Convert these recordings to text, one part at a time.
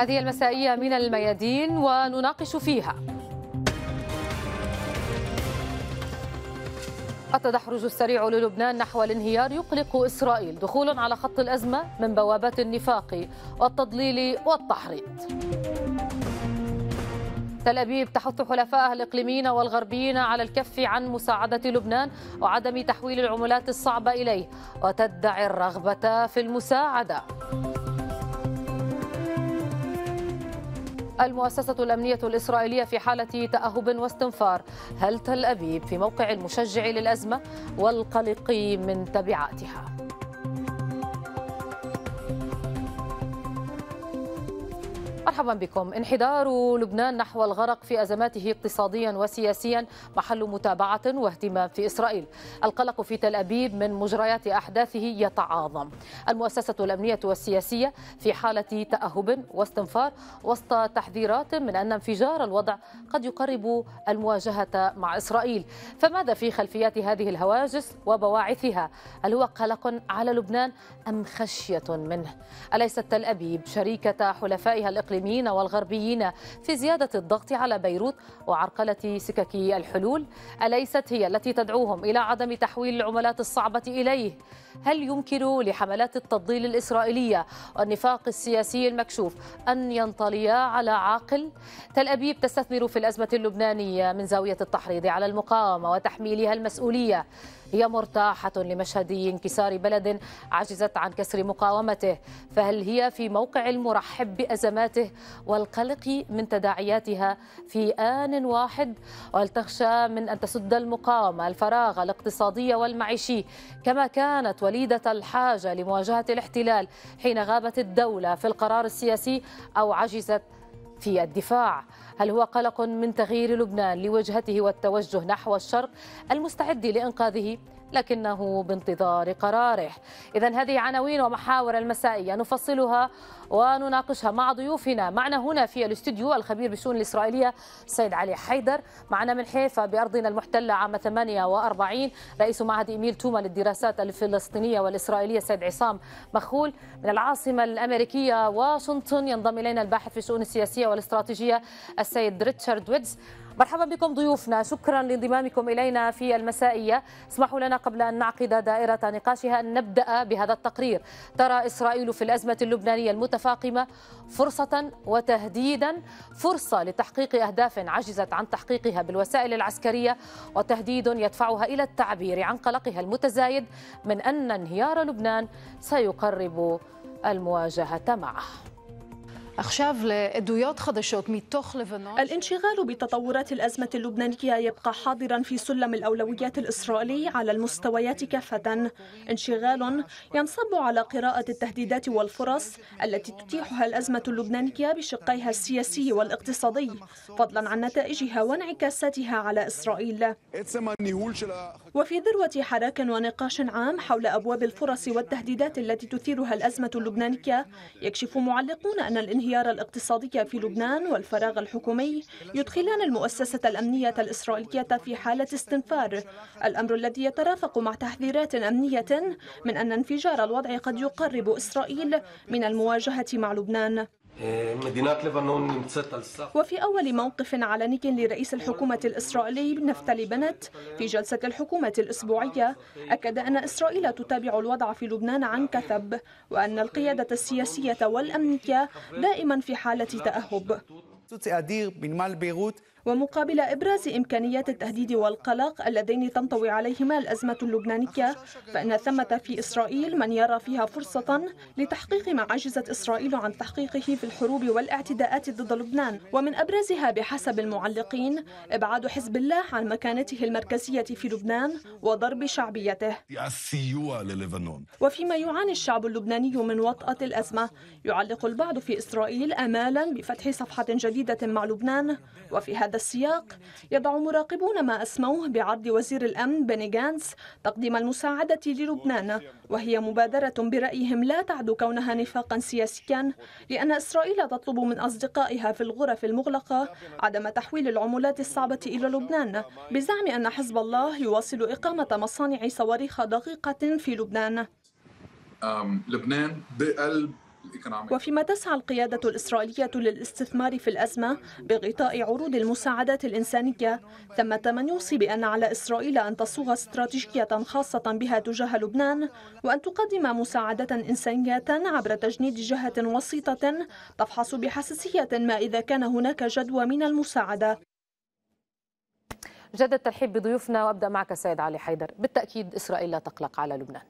هذه المسائية من الميادين ونناقش فيها التدحرج السريع للبنان نحو الانهيار يقلق إسرائيل دخول على خط الأزمة من بوابات النفاق والتضليل والتحريض تل أبيب تحث حلفائها الإقليميين والغربيين على الكف عن مساعدة لبنان وعدم تحويل العملات الصعبة إليه وتدعي الرغبة في المساعدة المؤسسة الأمنية الإسرائيلية في حالة تأهب واستنفار هل تل أبيب في موقع المشجع للأزمة والقلق من تبعاتها؟ مرحبا بكم انحدار لبنان نحو الغرق في أزماته اقتصاديا وسياسيا محل متابعة واهتمام في إسرائيل القلق في تل أبيب من مجريات أحداثه يتعاظم المؤسسة الأمنية والسياسية في حالة تأهب واستنفار وسط تحذيرات من أن انفجار الوضع قد يقرب المواجهة مع إسرائيل فماذا في خلفيات هذه الهواجس وبواعثها هل هو قلق على لبنان أم خشية منه أليست تل أبيب شريكة حلفائها الإقليمية المسلمين والغربيين في زيادة الضغط على بيروت وعرقلة سككي الحلول أليست هي التي تدعوهم إلى عدم تحويل العملات الصعبة إليه؟ هل يمكن لحملات التضليل الإسرائيلية والنفاق السياسي المكشوف أن ينطليا على عاقل؟ تل أبيب تستثمر في الأزمة اللبنانية من زاوية التحريض على المقاومة وتحميلها المسؤولية هي مرتاحة لمشهد انكسار بلد عجزت عن كسر مقاومته فهل هي في موقع المرحب بأزماته والقلق من تداعياتها في آن واحد وهل تخشى من أن تسد المقاومة الفراغ الاقتصادي والمعيشي كما كانت وليدة الحاجة لمواجهة الاحتلال حين غابت الدولة في القرار السياسي أو عجزت في الدفاع هل هو قلق من تغيير لبنان لوجهته والتوجه نحو الشرق المستعد لإنقاذه لكنه بانتظار قراره إذا هذه عناوين ومحاور المسائية نفصلها ونناقشها مع ضيوفنا معنا هنا في الاستوديو الخبير بالشؤون الإسرائيلية سيد علي حيدر معنا من حيفا بأرضنا المحتلة عام 48 رئيس معهد إيميل توما للدراسات الفلسطينية والإسرائيلية سيد عصام مخول من العاصمة الأمريكية واشنطن ينضم إلينا الباحث في الشؤون السياسية والاستراتيجية السيد ريتشارد ويدز مرحبا بكم ضيوفنا شكرا لانضمامكم إلينا في المسائية اسمحوا لنا قبل أن نعقد دائرة نقاشها أن نبدأ بهذا التقرير ترى إسرائيل في الأزمة اللبنانية المتفاقمة فرصة وتهديدا فرصة لتحقيق أهداف عجزت عن تحقيقها بالوسائل العسكرية وتهديد يدفعها إلى التعبير عن قلقها المتزايد من أن انهيار لبنان سيقرب المواجهة معه الانشغال بتطورات الأزمة اللبنانية يبقى حاضرا في سلم الأولويات الإسرائيلي على المستويات كافة انشغال ينصب على قراءة التهديدات والفرص التي تتيحها الأزمة اللبنانية بشقيها السياسي والاقتصادي فضلا عن نتائجها وانعكاساتها على إسرائيل وفي ذروة حراك ونقاش عام حول أبواب الفرص والتهديدات التي تثيرها الأزمة اللبنانية يكشف معلقون أن الانهيار الاقتصادي في لبنان والفراغ الحكومي يدخلان المؤسسة الأمنية الإسرائيلية في حالة استنفار الأمر الذي يترافق مع تحذيرات أمنية من أن انفجار الوضع قد يقرب إسرائيل من المواجهة مع لبنان مدينة لبنان نمتت وفي أول موقف علني لرئيس الحكومة الإسرائيلي نفتلي بنت في جلسة الحكومة الأسبوعية أكد أن إسرائيل تتابع الوضع في لبنان عن كثب وأن القيادة السياسية والأمنية دائما في حالة تأهب ومقابل إبراز إمكانيات التهديد والقلق اللذين تنطوي عليهما الأزمة اللبنانية فإن ثمة في إسرائيل من يرى فيها فرصة لتحقيق ما عجزت إسرائيل عن تحقيقه في الحروب والاعتداءات ضد لبنان ومن أبرزها بحسب المعلقين إبعاد حزب الله عن مكانته المركزية في لبنان وضرب شعبيته وفيما يعاني الشعب اللبناني من وطأة الأزمة يعلق البعض في إسرائيل آمالا بفتح صفحة جديدة مع لبنان وفي هذا هذا السياق يضع مراقبون ما أسموه بعرض وزير الأمن بني جانس تقديم المساعدة للبنان وهي مبادرة برأيهم لا تعد كونها نفاقا سياسيا لأن إسرائيل تطلب من أصدقائها في الغرف المغلقة عدم تحويل العملات الصعبة إلى لبنان بزعم أن حزب الله يواصل إقامة مصانع صواريخ دقيقة في لبنان لبنان بقلب وفيما تسعى القيادة الإسرائيلية للاستثمار في الأزمة بغطاء عروض المساعدات الإنسانية ثمة من يوصي بأن على إسرائيل أن تصوغ استراتيجية خاصة بها تجاه لبنان وأن تقدم مساعدة إنسانية عبر تجنيد جهة وسيطة تفحص بحساسية ما إذا كان هناك جدوى من المساعدة جد الترحيب بضيوفنا وابدا معك سيد علي حيدر بالتاكيد اسرائيل لا تقلق على لبنان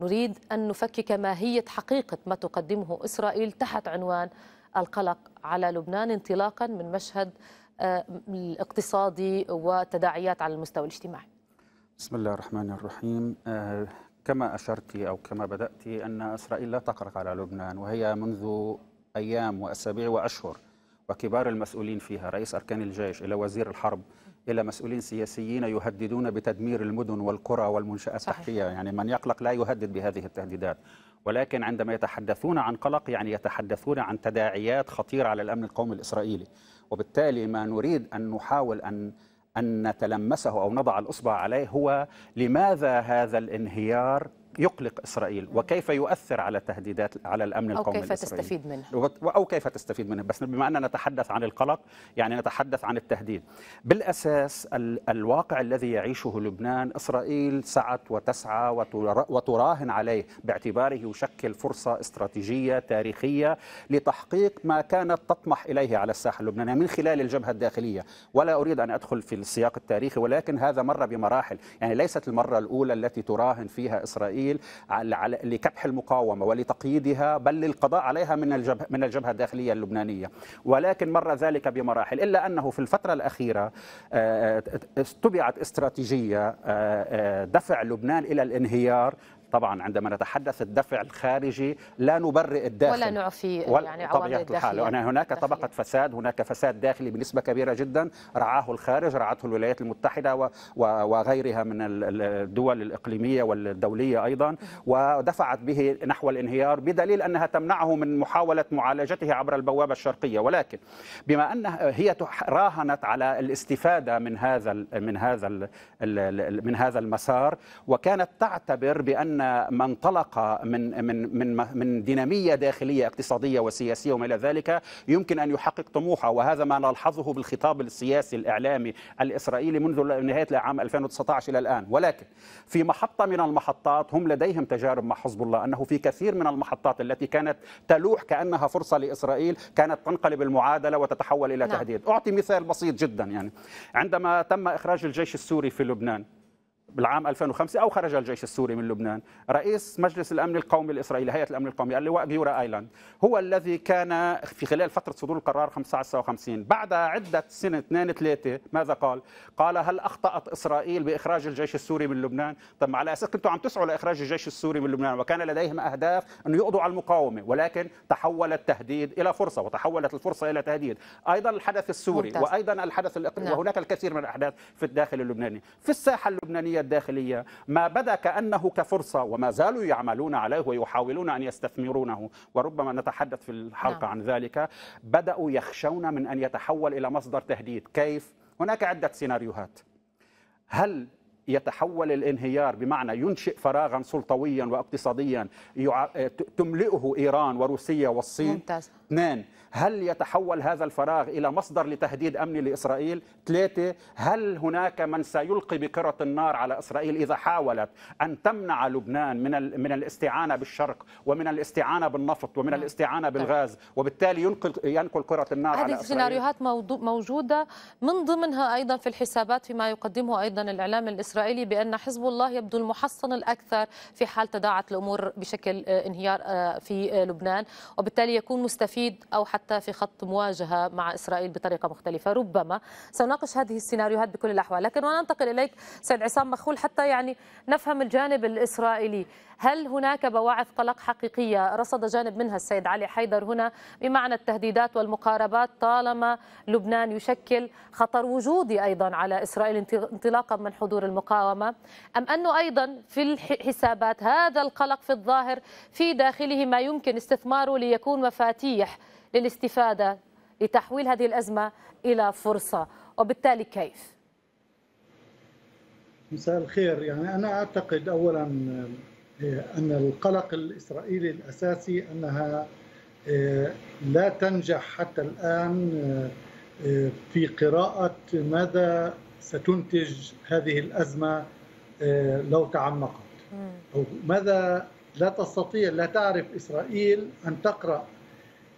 نريد أن نفكك ماهية حقيقة ما تقدمه إسرائيل تحت عنوان القلق على لبنان انطلاقا من مشهد آه، الاقتصادي وتداعيات على المستوى الاجتماعي بسم الله الرحمن الرحيم آه، كما أشرت أو كما بدأت أن إسرائيل لا تقلق على لبنان وهي منذ أيام وأسابيع وأشهر وكبار المسؤولين فيها رئيس أركان الجيش إلى وزير الحرب إلى مسؤولين سياسيين يهددون بتدمير المدن والقرى والمنشآت التحتية يعني من يقلق لا يهدد بهذه التهديدات ولكن عندما يتحدثون عن قلق يعني يتحدثون عن تداعيات خطيرة على الأمن القومي الإسرائيلي وبالتالي ما نريد أن نحاول أن أن نتلمسه أو نضع الإصبع عليه هو لماذا هذا الانهيار يقلق إسرائيل وكيف يؤثر على تهديدات على الأمن القومي أو كيف تستفيد منها أو كيف تستفيد منها بس بما أننا نتحدث عن القلق يعني نتحدث عن التهديد بالأساس الواقع الذي يعيشه لبنان إسرائيل سعت وتسعى وتراهن عليه باعتباره يشكل فرصة استراتيجية تاريخية لتحقيق ما كانت تطمح إليه على الساحة اللبنانية من خلال الجبهة الداخلية ولا أريد أن أدخل في السياق التاريخي ولكن هذا مر بمراحل يعني ليست المرة الأولى التي تراهن فيها إسرائيل الاسرائيل لكبح المقاومه ولتقييدها بل للقضاء عليها من الجبهه من الجبهه الداخليه اللبنانيه ولكن مر ذلك بمراحل الا انه في الفتره الاخيره اتبعت آه، آه، آه، استراتيجيه دفع لبنان الى الانهيار طبعا عندما نتحدث الدفع الخارجي لا نبرئ الداخل ولا نعفي يعني طبيعة الحال يعني هناك طبقة فساد هناك فساد داخلي بنسبة كبيرة جدا رعاه الخارج رعته الولايات المتحدة وغيرها من الدول الإقليمية والدولية أيضا ودفعت به نحو الانهيار بدليل أنها تمنعه من محاولة معالجته عبر البوابة الشرقية ولكن بما أن هي راهنت على الاستفادة من هذا من هذا من هذا المسار وكانت تعتبر بأن ان ما انطلق من من من من ديناميه داخليه اقتصاديه وسياسيه وما الى ذلك يمكن ان يحقق طموحه وهذا ما نلحظه بالخطاب السياسي الاعلامي الاسرائيلي منذ نهايه العام 2019 الى الان ولكن في محطه من المحطات هم لديهم تجارب مع حزب الله انه في كثير من المحطات التي كانت تلوح كانها فرصه لاسرائيل كانت تنقلب المعادله وتتحول الى نعم. تهديد اعطي مثال بسيط جدا يعني عندما تم اخراج الجيش السوري في لبنان بالعام 2005 او خرج الجيش السوري من لبنان رئيس مجلس الامن القومي الاسرائيلي هيئه الامن القومي اللواء بيورا ايلاند هو الذي كان في خلال فتره صدور القرار 55 بعد عده سنه اثنين ثلاثه ماذا قال؟ قال هل اخطات اسرائيل باخراج الجيش السوري من لبنان؟ طب على اساس كنتوا عم تسعوا لاخراج الجيش السوري من لبنان وكان لديهم اهداف انه يقضوا على المقاومه ولكن تحول التهديد الى فرصه وتحولت الفرصه الى تهديد ايضا الحدث السوري ممتاز. وايضا الحدث الاقليمي نعم. وهناك الكثير من الاحداث في الداخل اللبناني في الساحه اللبنانيه الداخلية ما بدا كأنه كفرصة وما زالوا يعملون عليه ويحاولون أن يستثمرونه وربما نتحدث في الحلقة نعم. عن ذلك بدأوا يخشون من أن يتحول إلى مصدر تهديد كيف؟ هناك عدة سيناريوهات هل يتحول الانهيار بمعنى ينشئ فراغا سلطويا واقتصاديا تملئه ايران وروسيا والصين ممتاز. اثنان هل يتحول هذا الفراغ إلى مصدر لتهديد أمني لإسرائيل؟ ثلاثة هل هناك من سيلقي بكرة النار على إسرائيل إذا حاولت أن تمنع لبنان من من الاستعانة بالشرق ومن الاستعانة بالنفط ومن نعم. الاستعانة طيب. بالغاز وبالتالي ينقل ينقل كرة النار هذه على إسرائيل؟ هذه السيناريوهات موجودة من ضمنها أيضا في الحسابات فيما يقدمه أيضا الإعلام الإسرائيلي بأن حزب الله يبدو المحصن الأكثر في حال تداعت الأمور بشكل آه، انهيار آه، في آه، لبنان وبالتالي يكون مستفيد تنفيذ أو حتى في خط مواجهة مع إسرائيل بطريقة مختلفة ربما سنناقش هذه السيناريوهات بكل الأحوال لكن وننتقل إليك سيد عصام مخول حتى يعني نفهم الجانب الإسرائيلي هل هناك بواعث قلق حقيقية رصد جانب منها السيد علي حيدر هنا بمعنى التهديدات والمقاربات طالما لبنان يشكل خطر وجودي أيضا على إسرائيل انطلاقا من حضور المقاومة أم أنه أيضا في الحسابات هذا القلق في الظاهر في داخله ما يمكن استثماره ليكون مفاتيح صالح للاستفادة لتحويل هذه الأزمة إلى فرصة وبالتالي كيف؟ مساء الخير يعني أنا أعتقد أولا آه، أن القلق الإسرائيلي الأساسي أنها آه، لا تنجح حتى الآن آه، في قراءة ماذا ستنتج هذه الأزمة لو تعمقت أو ماذا لا تستطيع لا تعرف إسرائيل أن تقرأ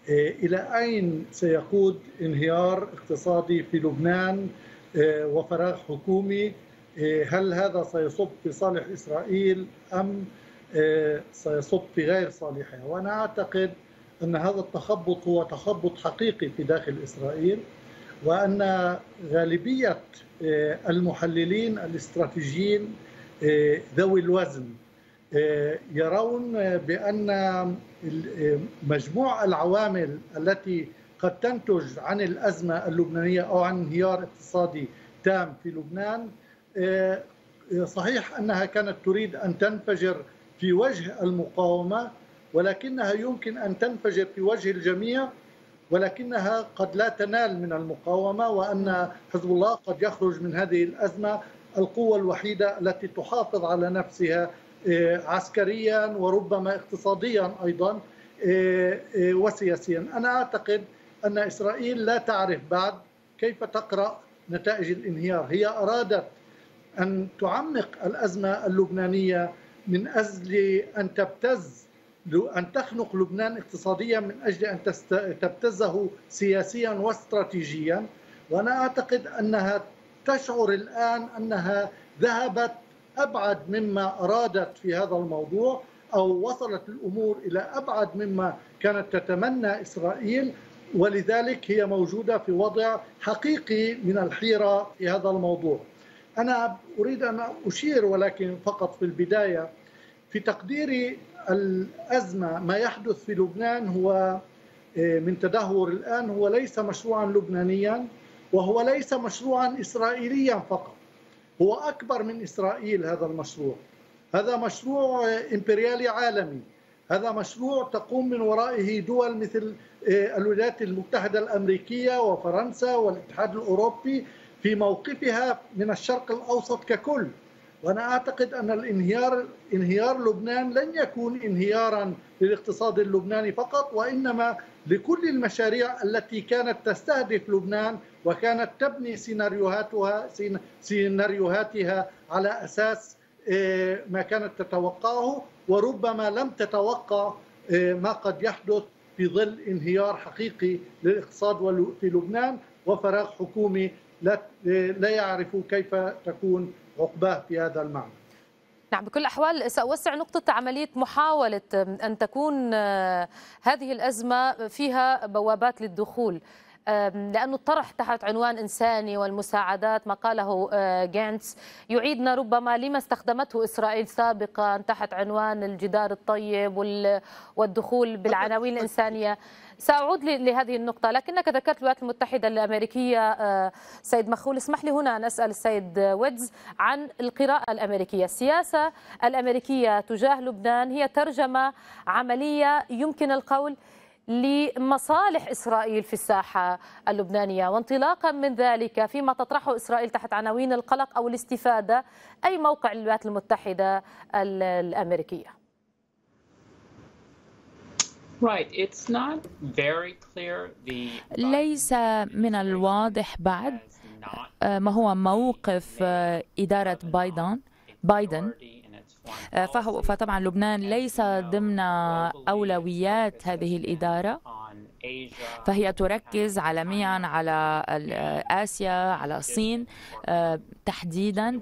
آه، إلى أين سيقود انهيار اقتصادي في لبنان آه، وفراغ حكومي آه، هل هذا سيصب في صالح إسرائيل أم سيصب في غير صالحها وأنا أعتقد أن هذا التخبط هو تخبط حقيقي في داخل إسرائيل وأن غالبية المحللين الاستراتيجيين ذوي الوزن آه، يرون بأن آه، مجموع العوامل التي قد تنتج عن الأزمة اللبنانية أو عن انهيار اقتصادي تام في لبنان آه، صحيح أنها كانت تريد أن تنفجر في وجه المقاومة ولكنها يمكن أن تنفجر في وجه الجميع ولكنها قد لا تنال من المقاومة وأن حزب الله قد يخرج من هذه الأزمة القوة الوحيدة التي تحافظ على نفسها إيه، عسكريا وربما اقتصاديا ايضا إيه، إيه، وسياسيا انا اعتقد ان اسرائيل لا تعرف بعد كيف تقرا نتائج الانهيار هي ارادت ان تعمق الازمه اللبنانيه من اجل ان تبتز ان تخنق لبنان اقتصاديا من اجل ان تبتزه سياسيا واستراتيجيا وانا اعتقد انها تشعر الان انها ذهبت ابعد مما ارادت في هذا الموضوع او وصلت الامور الى ابعد مما كانت تتمنى اسرائيل ولذلك هي موجوده في وضع حقيقي من الحيره في هذا الموضوع. انا اريد ان اشير ولكن فقط في البدايه في تقديري الازمه ما يحدث في لبنان هو آه، من تدهور الان هو ليس مشروعا لبنانيا وهو ليس مشروعا اسرائيليا فقط هو أكبر من إسرائيل هذا المشروع هذا مشروع إمبريالي عالمي هذا مشروع تقوم من ورائه دول مثل آه، الولايات المتحدة الأمريكية وفرنسا والاتحاد الأوروبي في موقفها من الشرق الأوسط ككل وانا اعتقد ان الانهيار انهيار لبنان لن يكون انهيارا للاقتصاد اللبناني فقط وانما لكل المشاريع التي كانت تستهدف لبنان وكانت تبني سيناريوهاتها سيناريوهاتها على اساس آه، ما كانت تتوقعه وربما لم تتوقع آه، ما قد يحدث في ظل انهيار حقيقي للاقتصاد في لبنان وفراغ حكومي لا آه، يعرف كيف تكون عقبة في هذا المعنى نعم بكل الأحوال سأوسع نقطة عملية محاولة أن تكون آه، هذه الأزمة فيها بوابات للدخول لأنه الطرح تحت عنوان إنساني والمساعدات ما قاله أه، جينتس يعيدنا ربما لما استخدمته إسرائيل سابقا تحت عنوان الجدار الطيب والدخول بالعناوين الإنسانية سأعود لهذه النقطة لكنك ذكرت الولايات المتحدة الأمريكية أه، سيد مخول اسمح لي هنا نسأل السيد ويدز عن القراءة الأمريكية السياسة الأمريكية تجاه لبنان هي ترجمة عملية يمكن القول لمصالح إسرائيل في الساحة اللبنانية وانطلاقا من ذلك فيما تطرحه إسرائيل تحت عناوين القلق أو الاستفادة أي موقع الولايات المتحدة الأمريكية ليس من الواضح بعد آه، ما هو موقف آه، إدارة بايدن بايدن فهو فطبعا لبنان ليس ضمن أولويات هذه الإدارة فهي تركز عالميا على آسيا على الصين آه، تحديدا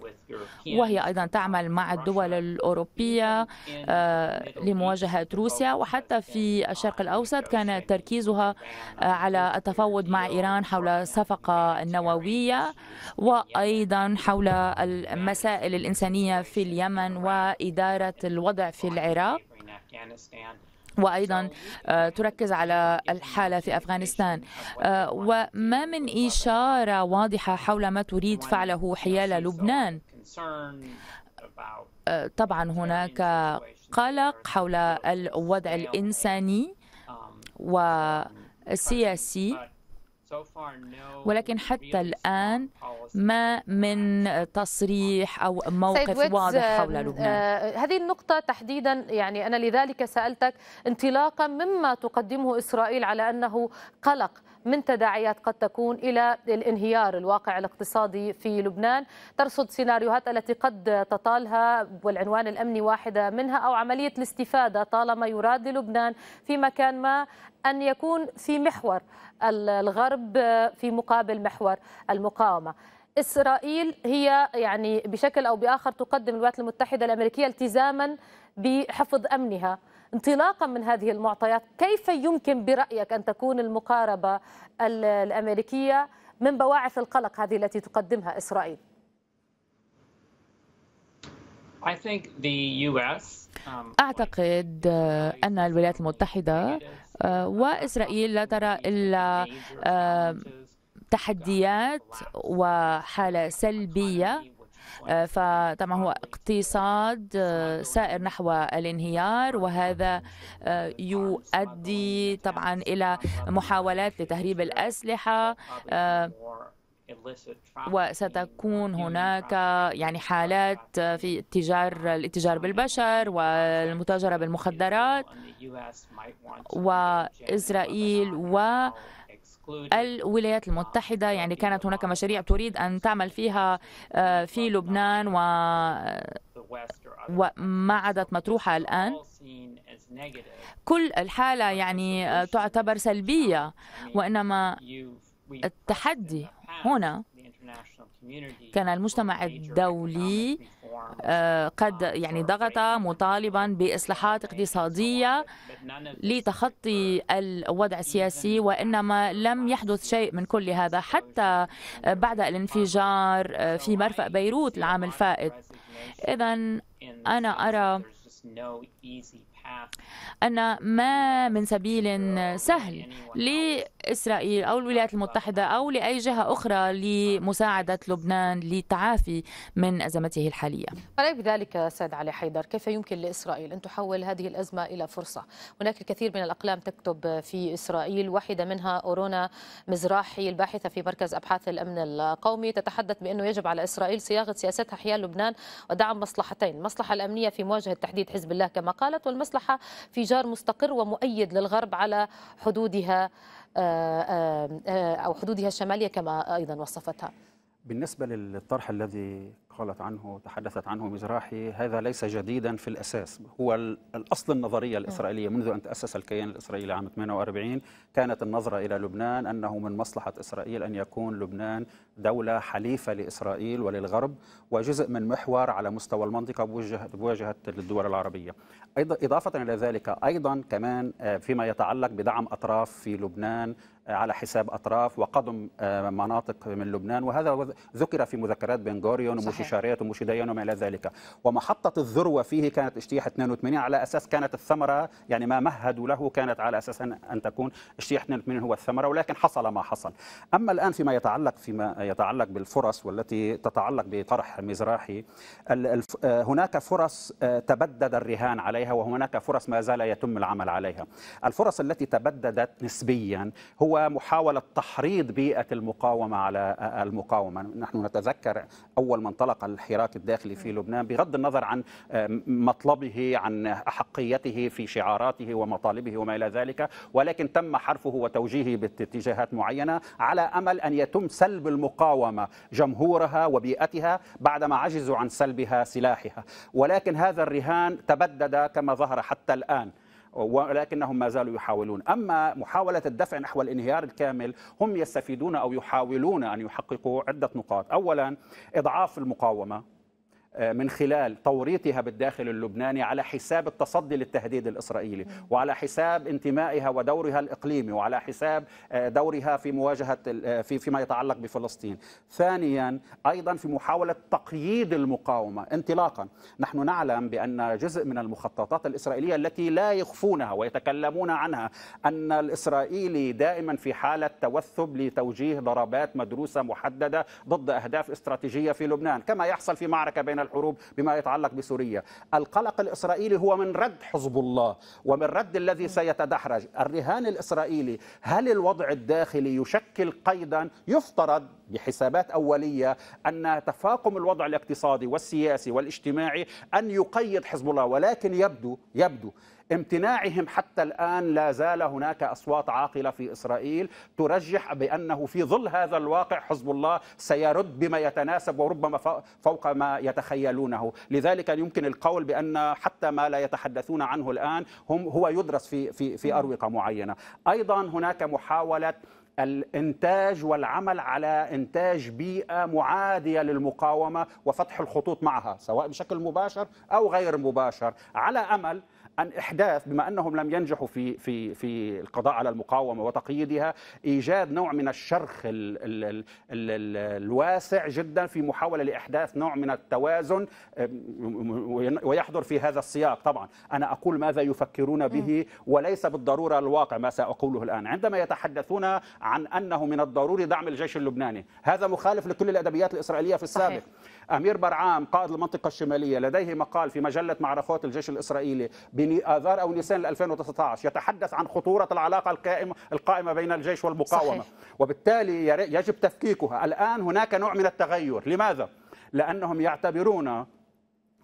وهي أيضا تعمل مع الدول الأوروبية آه، لمواجهة روسيا وحتى في الشرق الأوسط كان تركيزها آه، على التفاوض مع إيران حول الصفقة النووية وأيضا حول المسائل الإنسانية في اليمن وإدارة الوضع في العراق وأيضا آه، تركز على الحالة في أفغانستان آه، وما من إشارة واضحة حول ما تريد فعله حيال لبنان آه، طبعا هناك قلق حول الوضع الإنساني والسياسي ولكن حتى الآن ما من تصريح أو موقف واضح حول آه، لبنان آه، هذه النقطة تحديدا يعني أنا لذلك سألتك انطلاقا مما تقدمه إسرائيل على أنه قلق من تداعيات قد تكون إلى الانهيار الواقع الاقتصادي في لبنان ترصد سيناريوهات التي قد تطالها والعنوان الأمني واحدة منها أو عملية الاستفادة طالما يراد للبنان في مكان ما أن يكون في محور الغرب في مقابل محور المقاومة اسرائيل هي يعني بشكل او باخر تقدم الولايات المتحده الامريكيه التزاما بحفظ امنها انطلاقا من هذه المعطيات كيف يمكن برايك ان تكون المقاربه الامريكيه من بواعث القلق هذه التي تقدمها اسرائيل um, أعتقد أن الولايات المتحدة آه، uh, وإسرائيل لا ترى إلا تحديات وحالة سلبية آه، فطبعا هو اقتصاد آه، سائر نحو الانهيار وهذا آه، يؤدي طبعا إلى محاولات لتهريب الأسلحة وستكون هناك يعني حالات في التجار الاتجار بالبشر والمتاجرة بالمخدرات وإسرائيل و الولايات المتحدة يعني كانت هناك مشاريع تريد أن تعمل فيها آه، في لبنان و وما عادت مطروحة الآن كل الحالة يعني آه، تعتبر سلبية وإنما التحدي هنا كان المجتمع الدولي آه، قد يعني ضغط مطالبا باصلاحات اقتصاديه لتخطي الوضع السياسي وانما لم يحدث شيء من كل هذا حتى بعد الانفجار آه، في مرفأ بيروت العام الفائت اذا انا ارى أن ما من سبيل سهل لإسرائيل أو الولايات المتحدة أو لأي جهة أخرى لمساعدة لبنان للتعافي من أزمته الحالية عليك بذلك سيد علي حيدر كيف يمكن لإسرائيل أن تحول هذه الأزمة إلى فرصة هناك الكثير من الأقلام تكتب في إسرائيل واحدة منها أورونا مزراحي الباحثة في مركز أبحاث الأمن القومي تتحدث بأنه يجب على إسرائيل صياغة سياستها حيال لبنان ودعم مصلحتين المصلحة الأمنية في مواجهة تحديد تحديد حزب الله كما قالت والمصلحة في جار مستقر ومؤيد للغرب على حدودها آه، آه، آه، أو حدودها الشمالية كما أيضا وصفتها بالنسبة للطرح الذي قالت عنه تحدثت عنه مزراحي هذا ليس جديدا في الأساس هو الأصل النظرية نعم. الإسرائيلية منذ أن تأسس الكيان الإسرائيلي عام 48 كانت النظرة إلى لبنان أنه من مصلحة إسرائيل أن يكون لبنان دولة حليفة لإسرائيل وللغرب وجزء من محور على مستوى المنطقة بواجهة الدول العربية أيضا إضافة إلى ذلك أيضا كمان آه، فيما يتعلق بدعم أطراف في لبنان على حساب أطراف وقضم آه، مناطق من لبنان وهذا ذكر في مذكرات بن غوريون وموشي شاريت وموشي ديان وما إلى ذلك ومحطة الذروة فيه كانت اجتياح 82 على أساس كانت الثمرة يعني ما مهدوا له كانت على أساس أن تكون اجتياح 82 هو الثمرة ولكن حصل ما حصل أما الآن فيما يتعلق فيما يتعلق بالفرص والتي تتعلق بطرح مزراحي آه، هناك فرص آه، تبدد الرهان عليها وهناك فرص ما زال يتم العمل عليها الفرص التي تبددت نسبيا هو ومحاولة تحريض بيئة المقاومة على المقاومة نحن نتذكر أول ما انطلق الحراك الداخلي في لبنان بغض النظر عن مطلبه عن أحقيته في شعاراته ومطالبه وما إلى ذلك ولكن تم حرفه وتوجيهه باتجاهات معينة على أمل أن يتم سلب المقاومة جمهورها وبيئتها بعدما عجزوا عن سلبها سلاحها ولكن هذا الرهان تبدد كما ظهر حتى الآن ولكنهم ما زالوا يحاولون أما محاولة الدفع نحو الانهيار الكامل هم يستفيدون أو يحاولون أن يحققوا عدة نقاط أولا إضعاف المقاومة آه، من خلال توريطها بالداخل اللبناني على حساب التصدي للتهديد الإسرائيلي وعلى حساب انتمائها ودورها الإقليمي وعلى حساب آه، دورها في مواجهة آه، في فيما يتعلق بفلسطين ثانيا أيضا في محاولة تقييد المقاومة انطلاقا نحن نعلم بأن جزء من المخططات الإسرائيلية التي لا يخفونها ويتكلمون عنها أن الإسرائيلي دائما في حالة توثب لتوجيه ضربات مدروسة محددة ضد أهداف استراتيجية في لبنان كما يحصل في معركة بين بين الحروب بما يتعلق بسوريا القلق الإسرائيلي هو من رد حزب الله ومن رد الذي سيتدحرج الرهان الإسرائيلي هل الوضع الداخلي يشكل قيدا يفترض بحسابات أولية أن تفاقم الوضع الاقتصادي والسياسي والاجتماعي أن يقيد حزب الله ولكن يبدو يبدو امتناعهم حتى الآن لا زال هناك أصوات عاقلة في إسرائيل ترجح بأنه في ظل هذا الواقع حزب الله سيرد بما يتناسب وربما فوق ما يتخيلونه لذلك يمكن القول بأن حتى ما لا يتحدثون عنه الآن هم هو يدرس في, في, في أروقة معينة أيضا هناك محاولة الانتاج والعمل على انتاج بيئه معاديه للمقاومه وفتح الخطوط معها سواء بشكل مباشر او غير مباشر على امل ان احداث بما انهم لم ينجحوا في في في القضاء على المقاومه وتقييدها ايجاد نوع من الشرخ الـ الـ الـ الـ الواسع جدا في محاوله لاحداث نوع من التوازن ويحضر في هذا السياق طبعا انا اقول ماذا يفكرون به وليس بالضروره الواقع ما ساقوله الان عندما يتحدثون عن انه من الضروري دعم الجيش اللبناني هذا مخالف لكل الادبيات الاسرائيليه في السابق صحيح. أمير برعام قائد المنطقة الشمالية لديه مقال في مجلة معرفات الجيش الإسرائيلي بآذار أو نيسان 2019 يتحدث عن خطورة العلاقة القائمة, القائمة بين الجيش والمقاومة صحيح. وبالتالي يجب تفكيكها الآن هناك نوع من التغير لماذا؟ لأنهم يعتبرون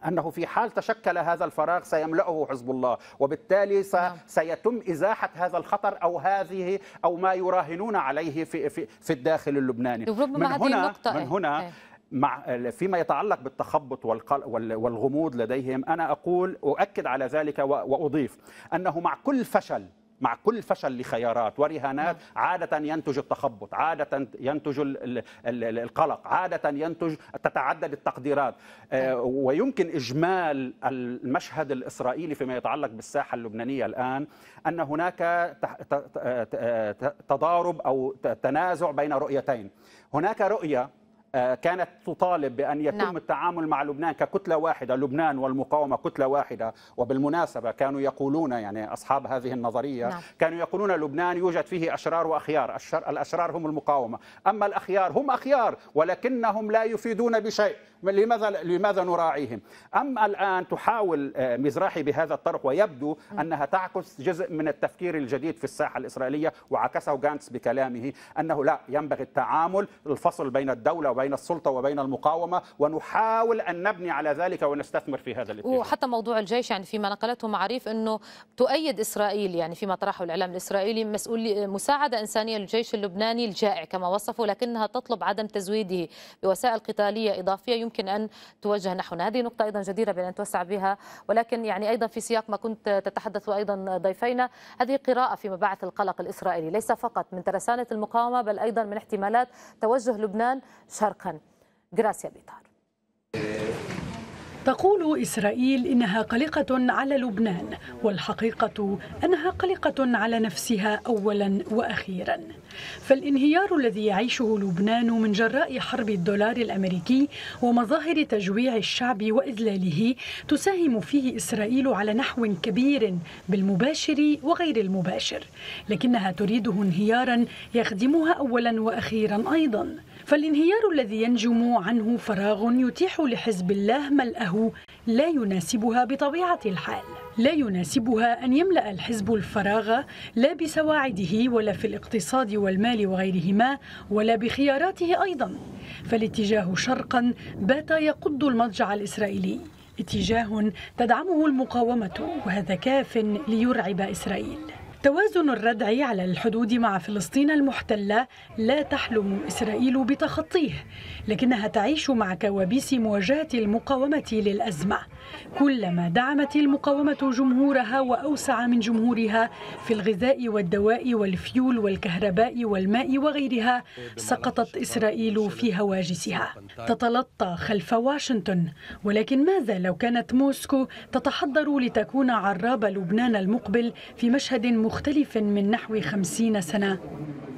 أنه في حال تشكل هذا الفراغ سيملأه حزب الله وبالتالي نعم. سيتم إزاحة هذا الخطر أو هذه أو ما يراهنون عليه في, في, في الداخل اللبناني طيب، من هنا, النقطة من هنا مع فيما يتعلق بالتخبط والغموض لديهم انا اقول اؤكد على ذلك واضيف انه مع كل فشل مع كل فشل لخيارات ورهانات نعم. عادة ينتج التخبط عادة ينتج القلق عادة ينتج تتعدد التقديرات آه، ويمكن إجمال المشهد الإسرائيلي فيما يتعلق بالساحة اللبنانية الآن أن هناك آه، تضارب أو تنازع بين رؤيتين هناك رؤية آه، كانت تطالب بأن يتم نعم. التعامل مع لبنان ككتلة واحدة لبنان والمقاومة كتلة واحدة وبالمناسبة كانوا يقولون يعني أصحاب هذه النظرية نعم. كانوا يقولون لبنان يوجد فيه أشرار وأخيار الأشرار هم المقاومة أما الأخيار هم أخيار ولكنهم لا يفيدون بشيء لماذا لماذا نراعيهم؟ اما الان تحاول آه، مزراحي بهذا الطرح ويبدو انها تعكس جزء من التفكير الجديد في الساحه الاسرائيليه وعكسه جانتس بكلامه انه لا ينبغي التعامل الفصل بين الدوله وبين السلطه وبين المقاومه ونحاول ان نبني على ذلك ونستثمر في هذا الاتجاه وحتى موضوع الجيش يعني فيما نقلته معريف انه تؤيد اسرائيل يعني فيما طرحه الاعلام الاسرائيلي مسؤول مساعده انسانيه للجيش اللبناني الجائع كما وصفه لكنها تطلب عدم تزويده بوسائل قتاليه اضافيه يمكن يمكن أن توجه نحونا هذه نقطة أيضا جديرة بأن نتوسع بها ولكن يعني أيضا في سياق ما كنت تتحدث أيضا ضيفينا هذه قراءة في مبعث القلق الإسرائيلي ليس فقط من ترسانة المقاومة بل أيضا من احتمالات توجه لبنان شرقا غراسيا بيطار تقول إسرائيل إنها قلقة على لبنان والحقيقة أنها قلقة على نفسها أولا وأخيرا فالانهيار الذي يعيشه لبنان من جراء حرب الدولار الأمريكي ومظاهر تجويع الشعب وإذلاله تساهم فيه إسرائيل على نحو كبير بالمباشر وغير المباشر لكنها تريده انهيارا يخدمها أولا وأخيرا أيضا فالانهيار الذي ينجم عنه فراغ يتيح لحزب الله ملأه لا يناسبها بطبيعة الحال لا يناسبها أن يملأ الحزب الفراغ لا بسواعده ولا في الاقتصاد والمال وغيرهما ولا بخياراته أيضا فالاتجاه شرقا بات يقض المضجع الإسرائيلي اتجاه تدعمه المقاومة وهذا كاف ليرعب إسرائيل توازن الردع على الحدود مع فلسطين المحتلة لا تحلم إسرائيل بتخطيه لكنها تعيش مع كوابيس مواجهة المقاومة للأزمة كلما دعمت المقاومة جمهورها وأوسع من جمهورها في الغذاء والدواء والفيول والكهرباء والماء وغيرها سقطت إسرائيل في هواجسها تتلطى خلف واشنطن ولكن ماذا لو كانت موسكو تتحضر لتكون عراب لبنان المقبل في مشهد مختلف مختلف من نحو خمسين سنة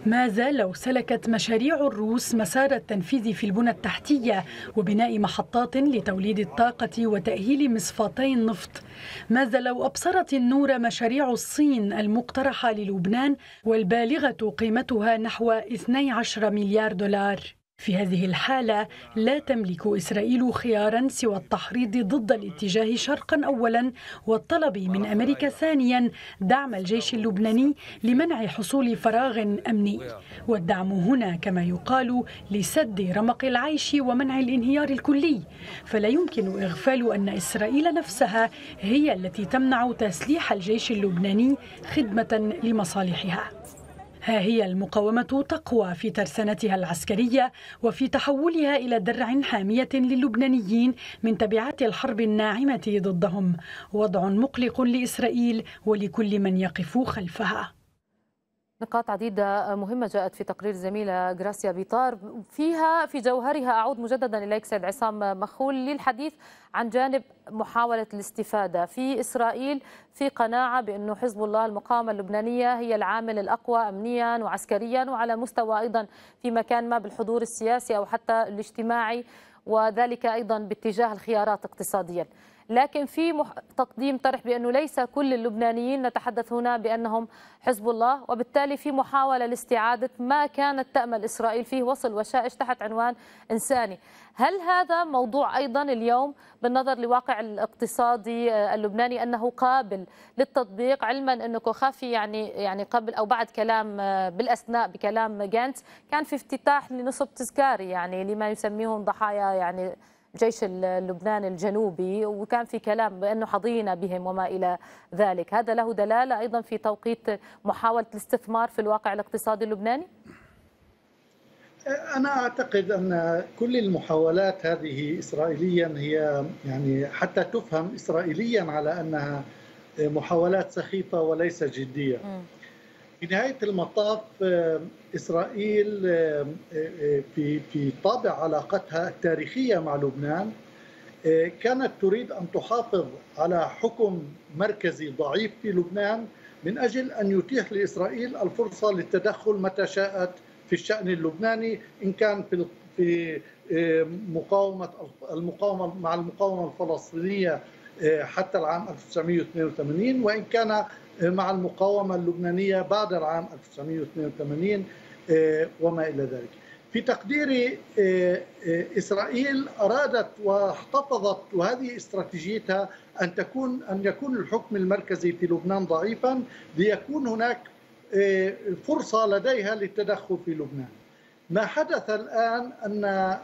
ما زال لو سلكت مشاريع الروس مسار التنفيذ في البنى التحتية وبناء محطات لتوليد الطاقة وتأهيل مصفاتي النفط ما زال لو أبصرت النور مشاريع الصين المقترحة للبنان والبالغة قيمتها نحو 12 مليار دولار في هذه الحالة لا تملك إسرائيل خيارا سوى التحريض ضد الاتجاه شرقا أولا والطلب من أمريكا ثانيا دعم الجيش اللبناني لمنع حصول فراغ أمني والدعم هنا كما يقال لسد رمق العيش ومنع الانهيار الكلي فلا يمكن إغفال أن إسرائيل نفسها هي التي تمنع تسليح الجيش اللبناني خدمة لمصالحها ها هي المقاومة تقوى في ترسانتها العسكرية وفي تحولها إلى درع حامية للبنانيين من تبعات الحرب الناعمة ضدهم وضع مقلق لإسرائيل ولكل من يقف خلفها نقاط عديدة مهمة جاءت في تقرير الزميلة جراسيا بيطار فيها في جوهرها أعود مجددا إليك سيد عصام مخول للحديث عن جانب محاولة الاستفادة في إسرائيل في قناعة بأنه حزب الله المقاومة اللبنانية هي العامل الأقوى أمنيا وعسكريا وعلى مستوى أيضا في مكان ما بالحضور السياسي أو حتى الاجتماعي وذلك أيضا باتجاه الخيارات اقتصاديا لكن في تقديم طرح بأنه ليس كل اللبنانيين نتحدث هنا بأنهم حزب الله وبالتالي في محاولة لاستعادة ما كانت تأمل إسرائيل فيه وصل وشائش تحت عنوان إنساني هل هذا موضوع أيضا اليوم بالنظر لواقع الاقتصادي آه، اللبناني أنه قابل للتطبيق علما أنه كوخافي يعني يعني قبل أو بعد كلام آه، بالأثناء بكلام جانت كان في افتتاح لنصب تذكاري يعني لما يسميهم ضحايا يعني جيش لبنان الجنوبي وكان في كلام بأنه حظينا بهم وما إلى ذلك هذا له دلالة أيضا في توقيت محاولة الاستثمار في الواقع الاقتصادي اللبناني؟ أنا أعتقد أن كل المحاولات هذه إسرائيليا هي يعني حتى تفهم إسرائيليا على أنها محاولات سخيفة وليس جدية م. في نهايه المطاف آه، اسرائيل آه، آه، في في طابع علاقتها التاريخيه مع لبنان كانت تريد ان تحافظ على حكم مركزي ضعيف في لبنان من اجل ان يتيح لاسرائيل الفرصه للتدخل متى شاءت في الشان اللبناني ان كان في في مقاومه المقاومه مع المقاومه الفلسطينيه حتى العام 1982 وان كان مع المقاومة اللبنانية بعد العام 1982 آه، وما إلى ذلك في تقديري آه، آه، إسرائيل أرادت واحتفظت وهذه استراتيجيتها أن تكون أن يكون الحكم المركزي في لبنان ضعيفا ليكون هناك فرصة لديها للتدخل في لبنان ما حدث الآن أن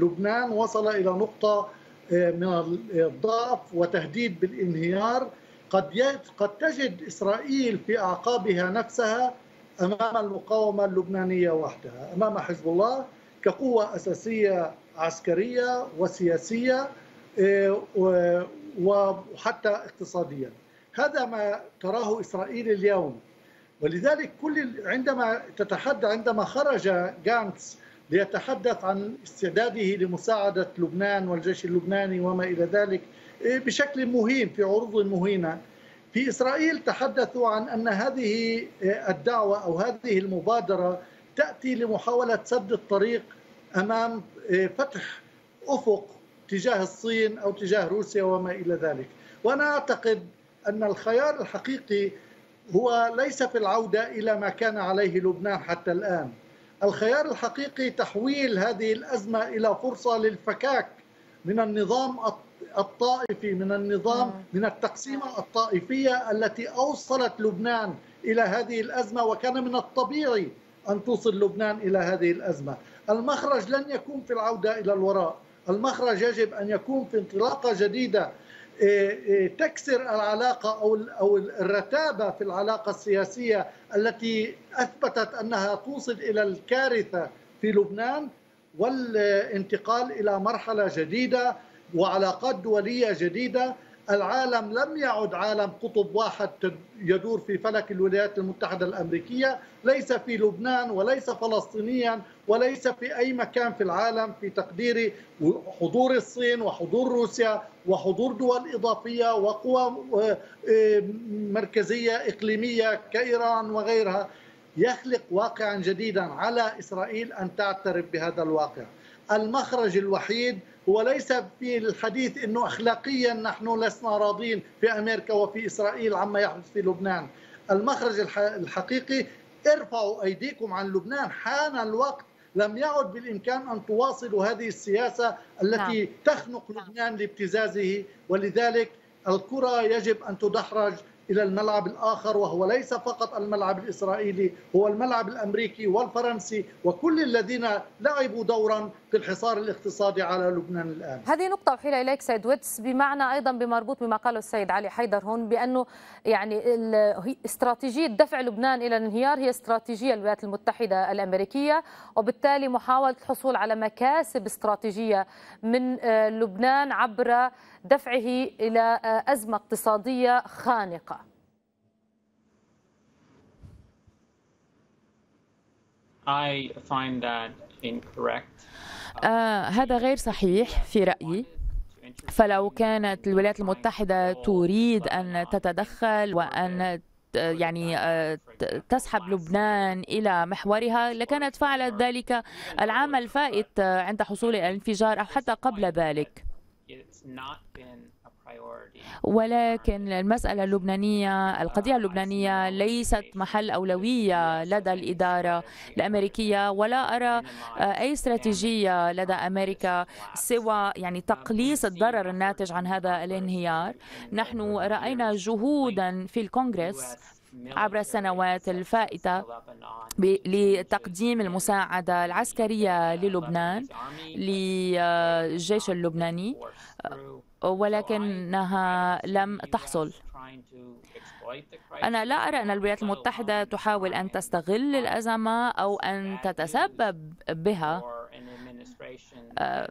لبنان وصل إلى نقطة من الضعف وتهديد بالانهيار قد قد تجد اسرائيل في اعقابها نفسها امام المقاومه اللبنانيه وحدها، امام حزب الله كقوه اساسيه عسكريه وسياسيه آه، وحتى اقتصاديا. هذا ما تراه اسرائيل اليوم ولذلك كل عندما تتحدى عندما خرج جانتس ليتحدث عن استعداده لمساعدة لبنان والجيش اللبناني وما إلى ذلك إيه، بشكل مهين في عروض مهينة في إسرائيل تحدثوا عن أن هذه إيه، الدعوة أو هذه المبادرة تأتي لمحاولة سد الطريق أمام إيه، فتح أفق تجاه الصين أو تجاه روسيا وما إلى ذلك وأنا أعتقد أن الخيار الحقيقي هو ليس في العودة إلى ما كان عليه لبنان حتى الآن الخيار الحقيقي تحويل هذه الازمه الى فرصه للفكاك من النظام الطائفي من النظام آه. من التقسيمه الطائفيه التي اوصلت لبنان الى هذه الازمه وكان من الطبيعي ان توصل لبنان الى هذه الازمه، المخرج لن يكون في العوده الى الوراء، المخرج يجب ان يكون في انطلاقه جديده إيه، إيه، تكسر العلاقه او او الرتابه في العلاقه السياسيه التي اثبتت انها توصل الى الكارثه في لبنان والانتقال الى مرحله جديده وعلاقات دوليه جديده العالم لم يعد عالم قطب واحد يدور في فلك الولايات المتحدة الأمريكية ليس في لبنان وليس فلسطينيا وليس في أي مكان في العالم في تقدير حضور الصين وحضور روسيا وحضور دول إضافية وقوى آه، آه، مركزية إقليمية كإيران وغيرها يخلق واقعا جديدا على إسرائيل أن تعترف بهذا الواقع المخرج الوحيد وليس في الحديث انه اخلاقيا نحن لسنا راضين في امريكا وفي اسرائيل عما يحدث في لبنان. المخرج الحقيقي ارفعوا ايديكم عن لبنان حان الوقت لم يعد بالامكان ان تواصلوا هذه السياسه التي نعم. تخنق لبنان لابتزازه ولذلك الكره يجب ان تدحرج الى الملعب الاخر وهو ليس فقط الملعب الاسرائيلي هو الملعب الامريكي والفرنسي وكل الذين لعبوا دورا في الحصار الاقتصادي على لبنان الآن هذه نقطة أحيل إليك سيد ويتس بمعنى أيضا بمربوط بما قاله السيد علي حيدر هون بأنه يعني استراتيجية دفع لبنان إلى الانهيار هي استراتيجية الولايات المتحدة الأمريكية وبالتالي محاولة الحصول على مكاسب استراتيجية من آه، لبنان عبر دفعه إلى آه، أزمة اقتصادية خانقة I find that incorrect. آه، هذا غير صحيح في رأيي فلو كانت الولايات المتحدة تريد أن تتدخل وأن يعني آه، تسحب لبنان إلى محورها لكانت فعلت ذلك العام الفائت عند حصول الانفجار أو حتى قبل ذلك ولكن المسألة اللبنانية القضية اللبنانية ليست محل أولوية لدى الإدارة الأمريكية ولا أرى آه، أي استراتيجية لدى أمريكا سوى يعني تقليص الضرر الناتج عن هذا الانهيار نحن رأينا جهودا في الكونغرس عبر السنوات الفائتة لتقديم المساعدة العسكرية للبنان للجيش اللبناني ولكنها لم تحصل أنا لا أرى أن الولايات المتحدة تحاول أن تستغل الأزمة أو أن تتسبب بها آه،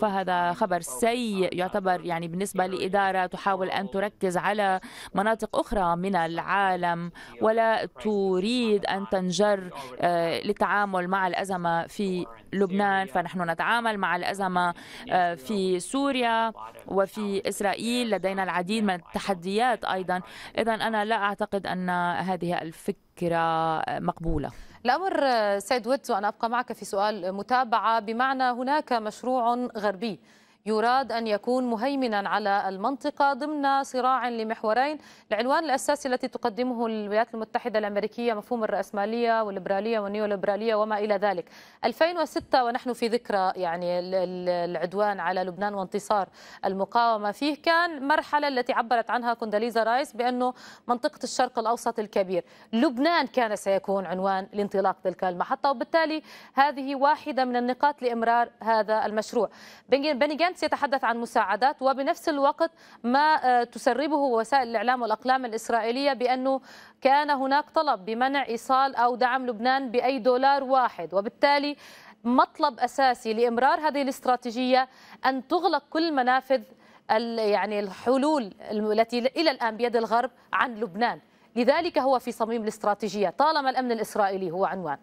فهذا خبر سيء يعتبر يعني بالنسبة لإدارة تحاول أن تركز على مناطق أخرى من العالم ولا تريد أن تنجر آه، للتعامل مع الأزمة في لبنان فنحن نتعامل مع الأزمة آه، في سوريا وفي إسرائيل لدينا العديد من التحديات أيضا إذا أنا لا أعتقد أن هذه الفكرة مقبولة الأمر سيد ويتز وأنا أبقى معك في سؤال متابعة بمعنى هناك مشروع غربي يراد أن يكون مهيمنا على المنطقة ضمن صراع لمحورين العنوان الأساسي التي تقدمه الولايات المتحدة الأمريكية مفهوم الرأسمالية والليبرالية والنيوليبرالية وما إلى ذلك 2006 ونحن في ذكرى يعني العدوان على لبنان وانتصار المقاومة فيه كان مرحلة التي عبرت عنها كونداليزا رايس بأنه منطقة الشرق الأوسط الكبير لبنان كان سيكون عنوان لانطلاق تلك المحطة وبالتالي هذه واحدة من النقاط لإمرار هذا المشروع بني بينس يتحدث عن مساعدات وبنفس الوقت ما آه، تسربه وسائل الإعلام والأقلام الإسرائيلية بأنه كان هناك طلب بمنع إيصال أو دعم لبنان بأي دولار واحد وبالتالي مطلب أساسي لإمرار هذه الاستراتيجية أن تغلق كل منافذ يعني الحلول التي إلى الآن بيد الغرب عن لبنان لذلك هو في صميم الاستراتيجية طالما الأمن الإسرائيلي هو عنوان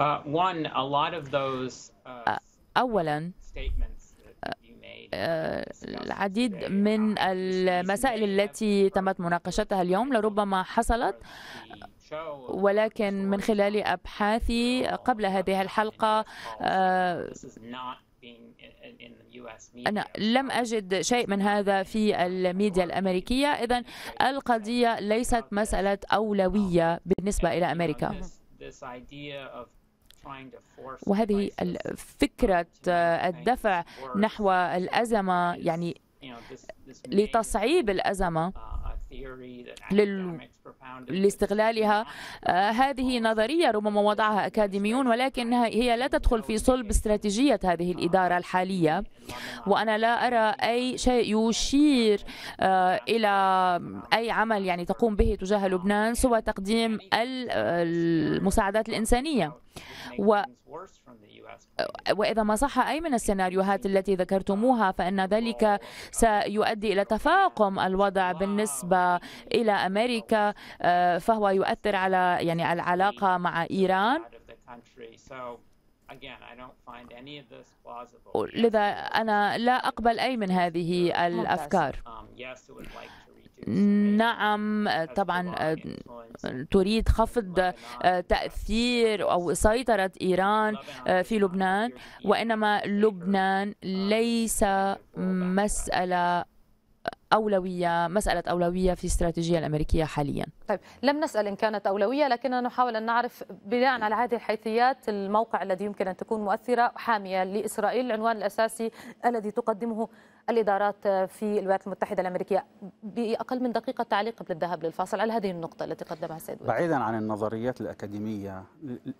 Uh, uh, uh, أولا آه، آه، العديد من المسائل التي تمت مناقشتها اليوم لربما حصلت ولكن من خلال أبحاثي قبل هذه الحلقة آه، أنا لم أجد شيء من هذا في الميديا الأمريكية إذا القضية ليست مسألة أولوية بالنسبة إلى أمريكا وهذه فكرة آه، الدفع نحو الأزمة يعني لتصعيب الأزمة uh, لاستغلالها آه، هذه نظرية ربما وضعها أكاديميون ولكن هي لا تدخل في صلب استراتيجية هذه الإدارة الحالية وأنا لا أرى أي شيء يشير آه، إلى أي عمل يعني تقوم به تجاه لبنان سوى تقديم المساعدات الإنسانية و وإذا ما صح أي من السيناريوهات التي ذكرتموها فإن ذلك سيؤدي إلى تفاقم الوضع بالنسبة إلى أمريكا آه، فهو يؤثر على يعني العلاقة مع إيران لذا أنا لا أقبل أي من هذه الأفكار um, نعم آه، طبعا آه، تريد خفض آه، تأثير أو سيطرة إيران في لبنان وإنما لبنان ليس مسألة أولوية مسألة أولوية في الاستراتيجية الأمريكية حاليا طيب لم نسأل إن كانت أولوية لكننا نحاول أن نعرف بناء على هذه الحيثيات الموقع الذي يمكن أن تكون مؤثرة حامية لإسرائيل العنوان الأساسي الذي تقدمه الادارات في الولايات المتحده الامريكيه باقل من دقيقه تعليق قبل الذهاب للفاصل على هذه النقطه التي قدمها السيد بعيدا عن النظريات الاكاديميه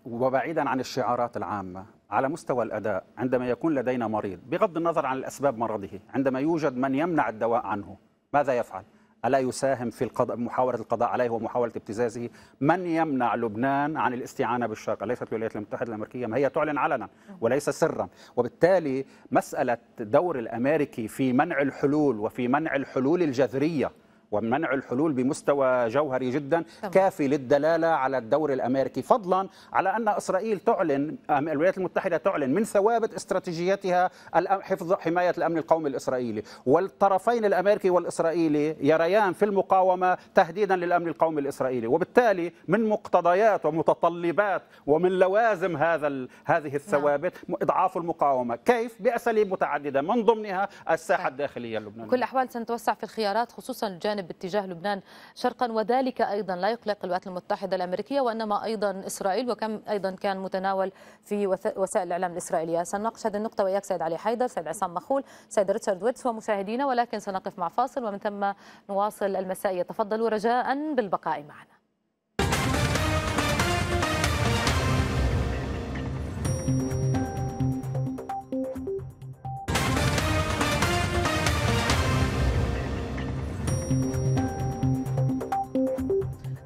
وبعيدا عن الشعارات العامه على مستوى الاداء عندما يكون لدينا مريض بغض النظر عن الاسباب مرضه عندما يوجد من يمنع الدواء عنه ماذا يفعل؟ ألا يساهم في القضاء محاولة القضاء عليه ومحاولة ابتزازه من يمنع لبنان عن الاستعانة بالشرق أليست الولايات المتحدة الأمريكية ما هي تعلن علنا وليس سرا وبالتالي مسألة دور الأمريكي في منع الحلول وفي منع الحلول الجذرية ومنع الحلول بمستوى جوهري جدا كافي للدلالة على الدور الأمريكي فضلا على أن إسرائيل تعلن الولايات المتحدة تعلن من ثوابت استراتيجيتها حفظ حماية الأمن القومي الإسرائيلي والطرفين الأمريكي والإسرائيلي يريان في المقاومة تهديدا للأمن القومي الإسرائيلي وبالتالي من مقتضيات ومتطلبات ومن لوازم هذا هذه نعم. الثوابت نعم. إضعاف المقاومة كيف؟ بأساليب متعددة من ضمنها الساحة طيب. الداخلية اللبنانية كل الأحوال سنتوسع في الخيارات خصوصا الجانب الجانب باتجاه لبنان شرقا وذلك أيضا لا يقلق الولايات المتحدة الأمريكية وإنما أيضا إسرائيل وكم أيضا كان متناول في وسائل الإعلام الإسرائيلية سنناقش هذه النقطة وياك سيد علي حيدر سيد عصام مخول سيد ريتشارد ويتس ومشاهدينا ولكن سنقف مع فاصل ومن ثم نواصل المسائية تفضلوا رجاء بالبقاء معنا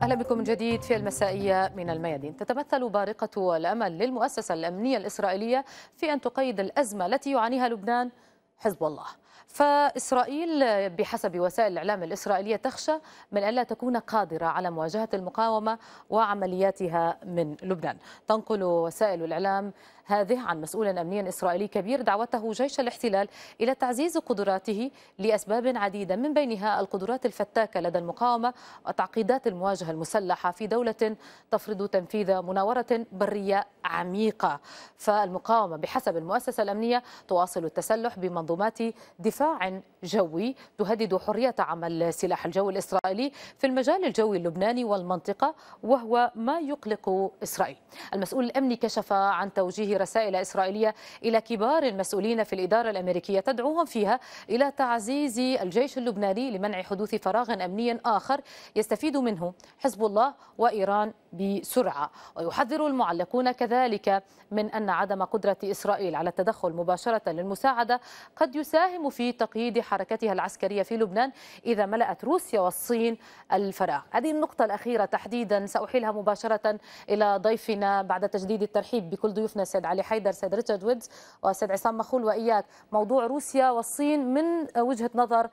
أهلا بكم من جديد في المسائية من الميادين تتمثل بارقة الأمل للمؤسسة الأمنية الإسرائيلية في أن تقيد الأزمة التي يعانيها لبنان حزب الله فإسرائيل بحسب وسائل الإعلام الإسرائيلية تخشى من ألا تكون قادرة على مواجهة المقاومة وعملياتها من لبنان تنقل وسائل الإعلام هذه عن مسؤول أمني إسرائيلي كبير دعوته جيش الاحتلال إلى تعزيز قدراته لأسباب عديدة من بينها القدرات الفتاكة لدى المقاومة وتعقيدات المواجهة المسلحة في دولة تفرض تنفيذ مناورة برية عميقة فالمقاومة بحسب المؤسسة الأمنية تواصل التسلح بمنظومات دفاع جوي تهدد حرية عمل سلاح الجو الإسرائيلي في المجال الجوي اللبناني والمنطقة وهو ما يقلق إسرائيل المسؤول الأمني كشف عن توجيه رسائل إسرائيلية إلى كبار المسؤولين في الإدارة الأمريكية تدعوهم فيها إلى تعزيز الجيش اللبناني لمنع حدوث فراغ أمني آخر يستفيد منه حزب الله وإيران بسرعة ويحذر المعلقون كذلك من أن عدم قدرة إسرائيل على التدخل مباشرة للمساعدة قد يساهم في تقييد حركة حركتها العسكرية في لبنان إذا ملأت روسيا والصين الفراغ هذه النقطة الأخيرة تحديدا سأحيلها مباشرة إلى ضيفنا بعد تجديد الترحيب بكل ضيوفنا سيد علي حيدر سيد ريتشارد ويدز وسيد عصام مخول وإياك موضوع روسيا والصين من وجهة نظر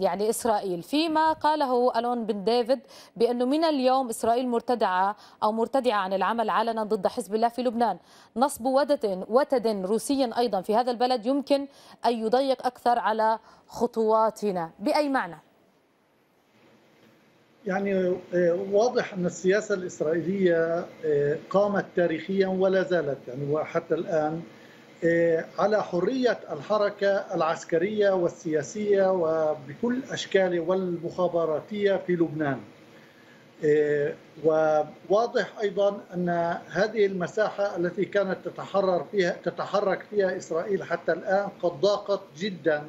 يعني إسرائيل فيما قاله ألون بن ديفيد بأنه من اليوم إسرائيل مرتدعة أو مرتدعة عن العمل علنا ضد حزب الله في لبنان نصب ودد وتد روسي أيضا في هذا البلد يمكن أن يضيق أكثر على خطواتنا بأي معنى؟ يعني آه، واضح أن السياسة الإسرائيلية آه، قامت تاريخيا ولا زالت يعني وحتى الآن آه، على حرية الحركة العسكرية والسياسية وبكل أشكاله والمخابراتية في لبنان وواضح أيضا أن هذه المساحة التي كانت تتحرر فيها تتحرك فيها إسرائيل حتى الآن قد ضاقت جدا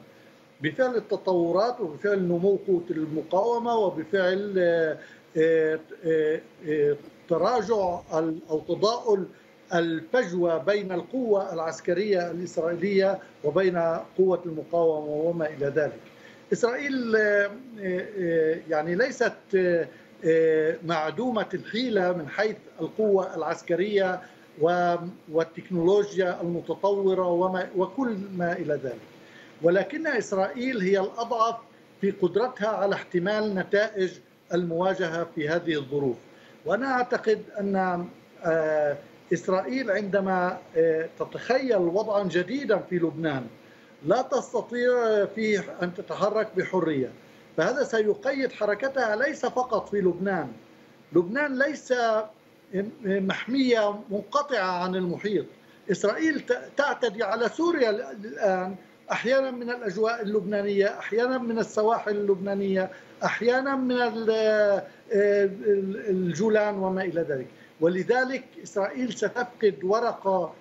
بفعل التطورات وبفعل نمو قوة المقاومة وبفعل آه، آه، آه، تراجع أو تضاؤل الفجوة بين القوة العسكرية الإسرائيلية وبين قوة المقاومة وما إلى ذلك إسرائيل يعني ليست معدومة الحيلة من حيث القوة العسكرية والتكنولوجيا المتطورة وما وكل ما إلى ذلك ولكن إسرائيل هي الأضعف في قدرتها على احتمال نتائج المواجهة في هذه الظروف وأنا أعتقد أن آه، إسرائيل عندما آه، تتخيل وضعا جديدا في لبنان لا تستطيع فيه أن تتحرك بحرية فهذا سيقيد حركتها ليس فقط في لبنان لبنان ليس محمية منقطعة عن المحيط إسرائيل تعتدي على سوريا الآن احيانا من الاجواء اللبنانيه احيانا من السواحل اللبنانيه احيانا من آه، الجولان وما الى ذلك ولذلك اسرائيل ستفقد ورقه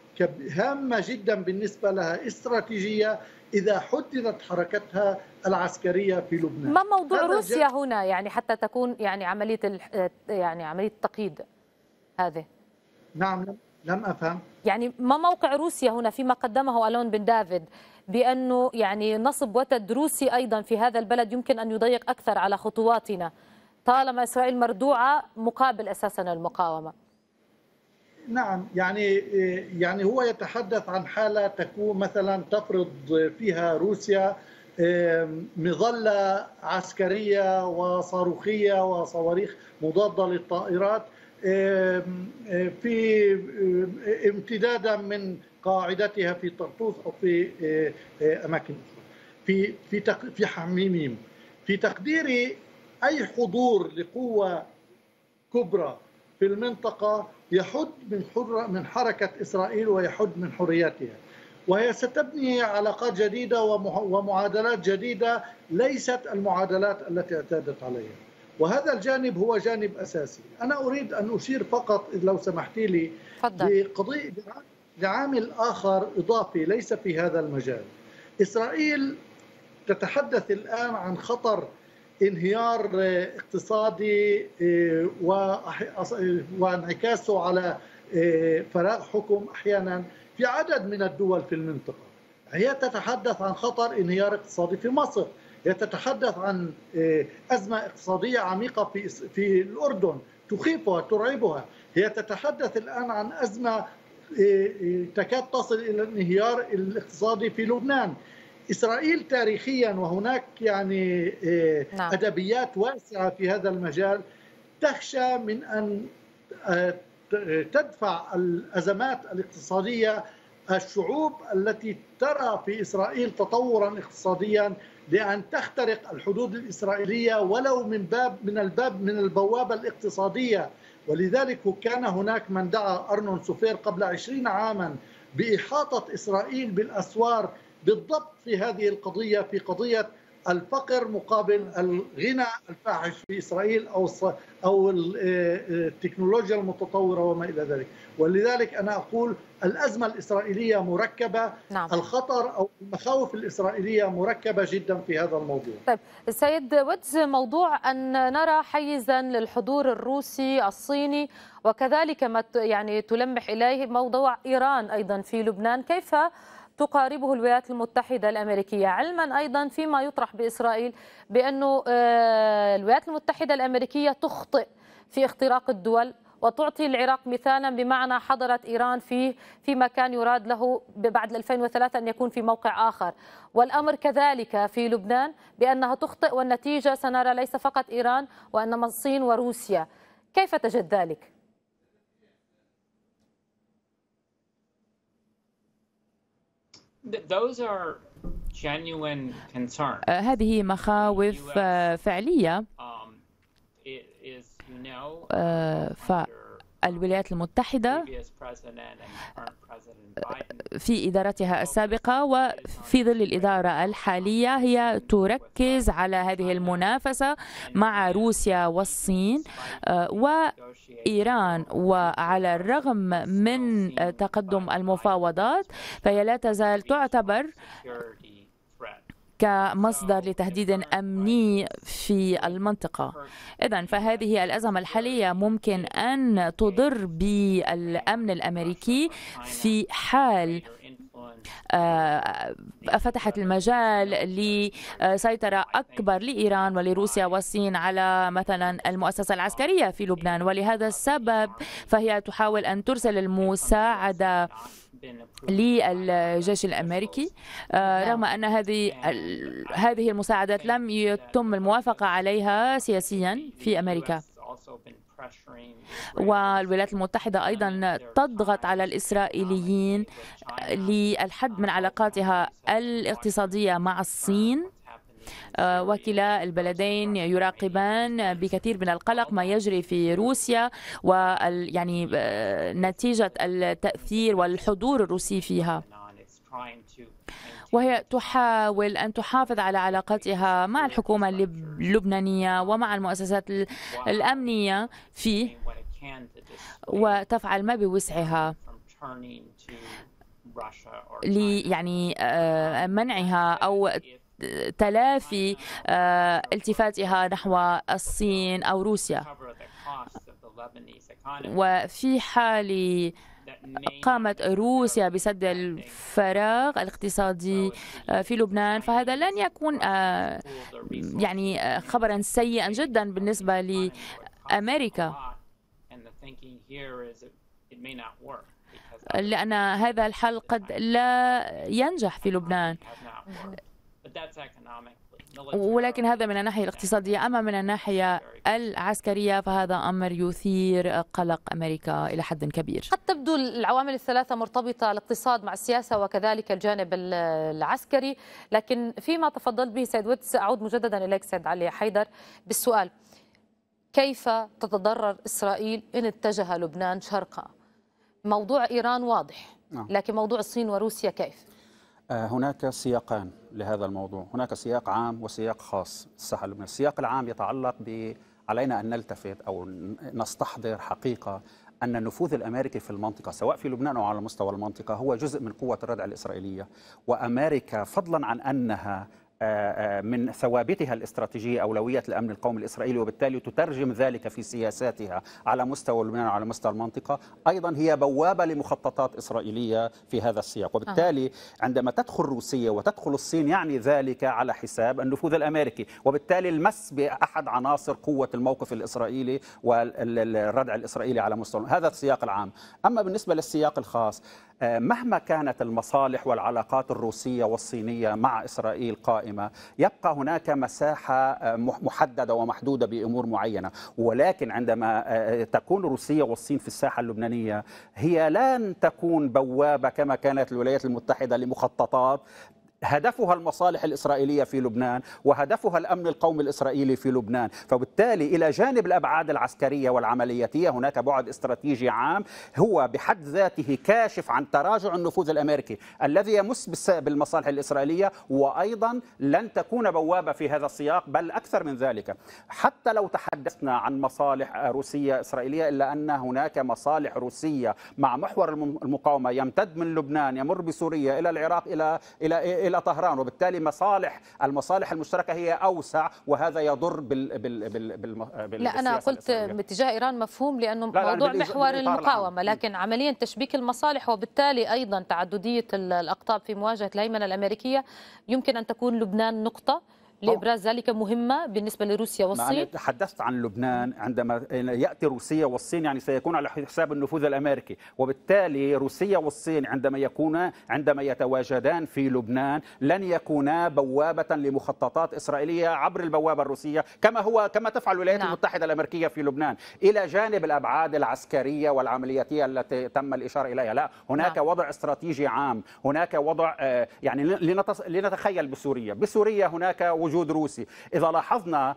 هامه جدا بالنسبه لها استراتيجيه اذا حددت حركتها العسكريه في لبنان ما موضوع روسيا هنا يعني حتى تكون يعني عمليه يعني عمليه التقييد هذه نعم لم افهم يعني ما موقع روسيا هنا فيما قدمه الون بن دافيد بأنه يعني نصب وتد روسي أيضا في هذا البلد يمكن أن يضيق أكثر على خطواتنا طالما إسرائيل مردوعة مقابل أساسا المقاومة نعم يعني يعني هو يتحدث عن حالة تكون مثلا تفرض فيها روسيا مظلة عسكرية وصاروخية وصواريخ مضادة للطائرات في امتدادا من قاعدتها في طرطوس او في آه، آه، اماكن في في في حميم في تقديري اي حضور لقوه كبرى في المنطقه يحد من حر من حركه اسرائيل ويحد من حرياتها وهي ستبني علاقات جديده ومعادلات جديده ليست المعادلات التي اعتادت عليها وهذا الجانب هو جانب اساسي انا اريد ان اشير فقط لو سمحتي لي بقضيه لعامل آخر إضافي ليس في هذا المجال إسرائيل تتحدث الآن عن خطر انهيار اقتصادي آه، وانعكاسه على آه، فراغ حكم أحيانا في عدد من الدول في المنطقة هي تتحدث عن خطر انهيار اقتصادي في مصر هي تتحدث عن آه، أزمة اقتصادية عميقة في في الأردن تخيفها ترعبها هي تتحدث الآن عن أزمة تكاد تصل الى الانهيار الاقتصادي في لبنان اسرائيل تاريخيا وهناك يعني آه، نعم. ادبيات واسعه في هذا المجال تخشى من ان آه، تدفع الازمات الاقتصاديه الشعوب التي ترى في اسرائيل تطورا اقتصاديا لان تخترق الحدود الاسرائيليه ولو من باب من الباب من البوابه الاقتصاديه ولذلك كان هناك من دعا أرنون سوفير قبل عشرين عاما بإحاطة إسرائيل بالأسوار بالضبط في هذه القضية في قضية الفقر مقابل الغنى الفاحش في اسرائيل او او آه، آه، التكنولوجيا المتطوره وما الى ذلك، ولذلك انا اقول الازمه الاسرائيليه مركبه نعم. الخطر او المخاوف الاسرائيليه مركبه جدا في هذا الموضوع. طيب السيد ودز موضوع ان نرى حيزا للحضور الروسي الصيني وكذلك ما يعني تلمح اليه موضوع ايران ايضا في لبنان، كيف تقاربه الولايات المتحدة الأمريكية علما أيضا فيما يطرح بإسرائيل بأن آه، الولايات المتحدة الأمريكية تخطئ في اختراق الدول وتعطي العراق مثالا بمعنى حضرت إيران فيه فيما كان يراد له بعد 2003 أن يكون في موقع آخر والأمر كذلك في لبنان بأنها تخطئ والنتيجة سنرى ليس فقط إيران وإنما الصين وروسيا كيف تجد ذلك؟ those are genuine concerns. هذه مخاوف فعلية. ف الولايات المتحدة في إدارتها السابقة وفي ظل الإدارة الحالية هي تركز على هذه المنافسة مع روسيا والصين آه، وإيران وعلى الرغم من تقدم المفاوضات فهي لا تزال تعتبر كمصدر لتهديد أمني في المنطقة إذا فهذه الأزمة الحالية ممكن أن تضر بالأمن الأمريكي في حال آه، فتحت المجال لسيطرة أكبر لإيران ولروسيا والصين على مثلا المؤسسة العسكرية في لبنان ولهذا السبب فهي تحاول أن ترسل المساعدة للجيش الامريكي آه، نعم. رغم ان هذه هذه المساعدات لم يتم الموافقه عليها سياسيا في امريكا والولايات المتحدة أيضا تضغط على الإسرائيليين للحد من علاقاتها الاقتصادية مع الصين آه، وكلا البلدين يراقبان بكثير من القلق ما يجري في روسيا ويعني آه، نتيجة التأثير والحضور الروسي فيها وهي تحاول أن تحافظ على علاقتها مع الحكومة اللبنانية ومع المؤسسات الأمنية فيه وتفعل ما بوسعها يعني آه، منعها أو تلافي آه، التفاتها نحو الصين أو روسيا وفي حال قامت روسيا بسد الفراغ الاقتصادي آه، في لبنان فهذا لن يكون آه، يعني خبرا سيئا جدا بالنسبة لأمريكا لأن هذا الحل قد لا ينجح في لبنان ولكن هذا من الناحية الاقتصادية أما من الناحية العسكرية فهذا أمر يثير قلق أمريكا إلى حد كبير قد تبدو العوامل الثلاثة مرتبطة الاقتصاد مع السياسة وكذلك الجانب العسكري لكن فيما تفضل به سيد ويتس أعود مجددا إليك سيد علي حيدر بالسؤال كيف تتضرر إسرائيل إن اتجه لبنان شرقا موضوع إيران واضح نعم. لكن موضوع الصين وروسيا كيف؟ آه، هناك سياقان لهذا الموضوع هناك سياق عام وسياق خاص الساحة اللبنانية السياق العام يتعلق ب علينا أن نلتفت أو نستحضر حقيقة أن النفوذ الأمريكي في المنطقة سواء في لبنان أو على مستوى المنطقة هو جزء من قوة الردع الإسرائيلية وأمريكا فضلا عن أنها آه، آه، من ثوابتها الاستراتيجية أولوية الأمن القومي الإسرائيلي وبالتالي تترجم ذلك في سياساتها على مستوى لبنان وعلى مستوى المنطقة أيضا هي بوابة لمخططات إسرائيلية في هذا السياق وبالتالي عندما تدخل روسيا وتدخل الصين يعني ذلك على حساب النفوذ الأمريكي وبالتالي المس بأحد عناصر قوة الموقف الإسرائيلي والردع الإسرائيلي على مستوى هذا السياق العام أما بالنسبة للسياق الخاص آه، مهما كانت المصالح والعلاقات الروسية والصينية مع إسرائيل قائمة يبقى هناك مساحة آه، محددة ومحدودة بأمور معينة ولكن عندما آه، تكون روسيا والصين في الساحة اللبنانية هي لن تكون بوابة كما كانت الولايات المتحدة لمخططات هدفها المصالح الإسرائيلية في لبنان وهدفها الأمن القومي الإسرائيلي في لبنان فبالتالي إلى جانب الأبعاد العسكرية والعملياتية هناك بعد استراتيجي عام هو بحد ذاته كاشف عن تراجع النفوذ الأمريكي الذي يمس بالمصالح الإسرائيلية وأيضا لن تكون بوابة في هذا السياق بل أكثر من ذلك حتى لو تحدثنا عن مصالح روسية إسرائيلية إلا أن هناك مصالح روسية مع محور المقاومة يمتد من لبنان يمر بسوريا إلى العراق إلى إلى إلى طهران وبالتالي مصالح المصالح المشتركة هي أوسع وهذا يضر بال بال بال بال بال لا أنا قلت باتجاه إيران مفهوم لأنه لا موضوع لا محور المقاومة لكن عمليا تشبيك المصالح وبالتالي أيضا تعددية الأقطاب في مواجهة الهيمنة الأمريكية يمكن أن تكون لبنان نقطة لابراز ذلك مهمه بالنسبه لروسيا والصين تحدثت عن لبنان عندما ياتي روسيا والصين يعني سيكون على حساب النفوذ الامريكي وبالتالي روسيا والصين عندما يكونا عندما يتواجدان في لبنان لن يكونا بوابه لمخططات اسرائيليه عبر البوابه الروسيه كما هو كما تفعل الولايات نعم. المتحده الامريكيه في لبنان الى جانب الابعاد العسكريه والعملياتيه التي تم الاشاره اليها لا هناك نعم. وضع استراتيجي عام هناك وضع آه، يعني لنتخيل بسوريا بسوريا هناك وجود روسي إذا لاحظنا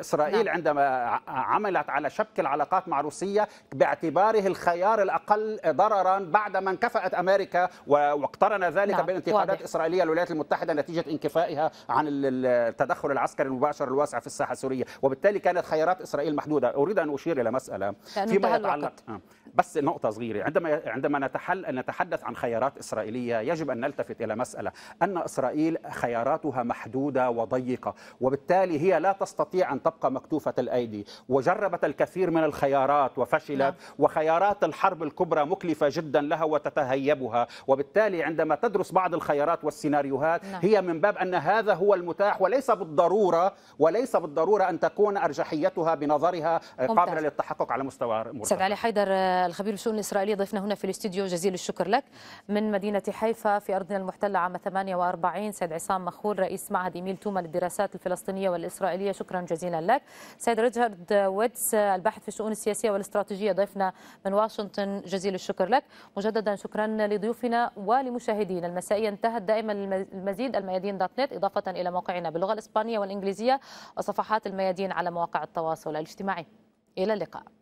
إسرائيل نعم. عندما عملت على شبك العلاقات مع روسيا باعتباره الخيار الأقل ضررا بعدما انكفأت أمريكا واقترن ذلك نعم. بانتقادات إسرائيلية للولايات المتحدة نتيجة انكفائها عن التدخل العسكري المباشر الواسع في الساحة السورية وبالتالي كانت خيارات إسرائيل محدودة أريد أن أشير إلى مسألة فيما يتعلق الوقت. آه. بس نقطة صغيرة عندما عندما نتحل نتحدث عن خيارات إسرائيلية يجب أن نلتفت إلى مسألة أن إسرائيل خياراتها محدودة وضيقة وبالتالي هي لا تستطيع أن تبقى مكتوفة الأيدي وجربت الكثير من الخيارات وفشلت لا. نعم. وخيارات الحرب الكبرى مكلفة جدا لها وتتهيبها وبالتالي عندما تدرس بعض الخيارات والسيناريوهات لا. نعم. هي من باب أن هذا هو المتاح وليس بالضرورة وليس بالضرورة أن تكون أرجحيتها بنظرها آه، قابلة للتحقق على مستوى مرتفع. سيد علي حيدر آه، الخبير الشؤون الإسرائيلية ضيفنا هنا في الاستوديو جزيل الشكر لك من مدينة حيفا في أرضنا المحتلة عام 48 سيد عصام مخول رئيس معهد إيميل توما للدراسات الفلسطينية والإسرائيلية شكرا جزيلا لك سيد ريتشارد ويتس الباحث في الشؤون السياسية والاستراتيجية ضيفنا من واشنطن جزيل الشكر لك مجددا شكرا لضيوفنا ولمشاهدينا المسائية انتهت دائما المزيد الميادين دوت نت إضافة إلى موقعنا باللغة الإسبانية والإنجليزية وصفحات الميادين على مواقع التواصل الاجتماعي إلى اللقاء